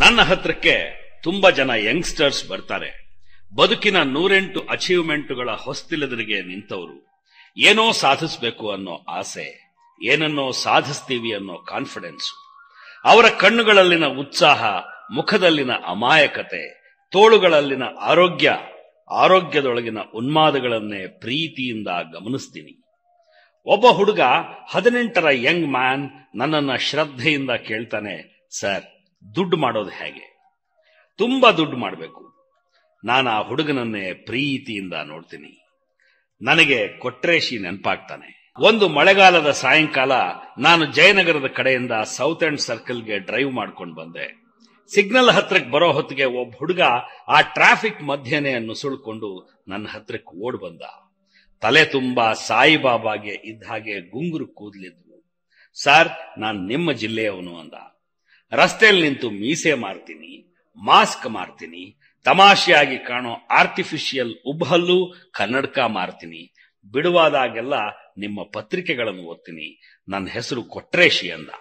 ನನ್ನ ಹತ್ರಕ್ಕೆ ತುಂಬಾ ಜನ ಯಂಗ್ಸ್ಟರ್ಸ್ ಬರ್ತಾರೆ ಬದುಕಿನ ನೂರೆಂಟು ಅಚೀವ್ಮೆಂಟ್ಗಳ ಹೊಸ್ತಿಲದರಿಗೆ ನಿಂತವರು ಏನೋ ಸಾಧಿಸಬೇಕು ಅನ್ನೋ ಆಸೆ ಏನನ್ನೋ ಸಾಧಿಸ್ತೀವಿ ಅನ್ನೋ ಕಾನ್ಫಿಡೆನ್ಸ್ ಅವರ ಕಣ್ಣುಗಳಲ್ಲಿನ ಉತ್ಸಾಹ ಮುಖದಲ್ಲಿನ ಅಮಾಯಕತೆ ತೋಳುಗಳಲ್ಲಿನ ಆರೋಗ್ಯ ಆರೋಗ್ಯದೊಳಗಿನ ಉನ್ಮಾದಗಳನ್ನೇ ಪ್ರೀತಿಯಿಂದ ಗಮನಿಸ್ತೀನಿ ಒಬ್ಬ ಹುಡುಗ ಹದಿನೆಂಟರ ಯಂಗ್ ಮ್ಯಾನ್ ನನ್ನನ್ನ ಶ್ರದ್ಧೆಯಿಂದ ಕೇಳ್ತಾನೆ ಸರ್ ದುಡ್ಡು ಮಾಡೋದು ಹೇಗೆ ತುಂಬಾ ದುಡ್ಡು ಮಾಡಬೇಕು ನಾನು ಆ ಹುಡುಗನನ್ನೇ ಪ್ರೀತಿಯಿಂದ ನೋಡ್ತೀನಿ ನನಗೆ ಕೊಟ್ರೇಶಿ ನೆನಪಾಗ್ತಾನೆ ಒಂದು ಮಳೆಗಾಲದ ಸಾಯಂಕಾಲ ನಾನು ಜಯನಗರದ ಕಡೆಯಿಂದ ಸೌತ್ ಅಂಡ್ ಸರ್ಕಲ್ಗೆ ಡ್ರೈವ್ ಮಾಡ್ಕೊಂಡು ಬಂದೆ ಸಿಗ್ನಲ್ ಹತ್ರಕ್ಕೆ ಬರೋ ಹೊತ್ತಿಗೆ ಒಬ್ಬ ಹುಡುಗ ಆ ಟ್ರಾಫಿಕ್ ಮಧ್ಯನೇ ನುಸುಳ್ಕೊಂಡು ನನ್ನ ಹತ್ರಕ್ಕೆ ಓಡ್ ಬಂದ ತಲೆ ತುಂಬಾ ಸಾಯಿಬಾಬಾಗೆ ಇದ್ದ ಹಾಗೆ ಗುಂಗುರು ಕೂದಲಿದ್ವು ಸರ್ ನಾನು ನಿಮ್ಮ ಜಿಲ್ಲೆಯವನು ಅಂದ ರಸ್ತೆಯಲ್ಲಿ ನಿಂತು ಮೀಸೆ ಮಾರ್ತೀನಿ ಮಾಸ್ಕ್ ಮಾರ್ತೀನಿ ತಮಾಷೆಯಾಗಿ ಕಾಣೋ ಆರ್ಟಿಫಿಷಿಯಲ್ ಉಬ್ಬಲ್ಲು ಕನ್ನಡಕ ಮಾರ್ತೀನಿ ಬಿಡುವಾದಾಗೆಲ್ಲ ನಿಮ್ಮ ಪತ್ರಿಕೆಗಳನ್ನು ಓದ್ತೀನಿ ನನ್ನ ಹೆಸರು ಕೊಟ್ರೇಶಿ ಅಂದ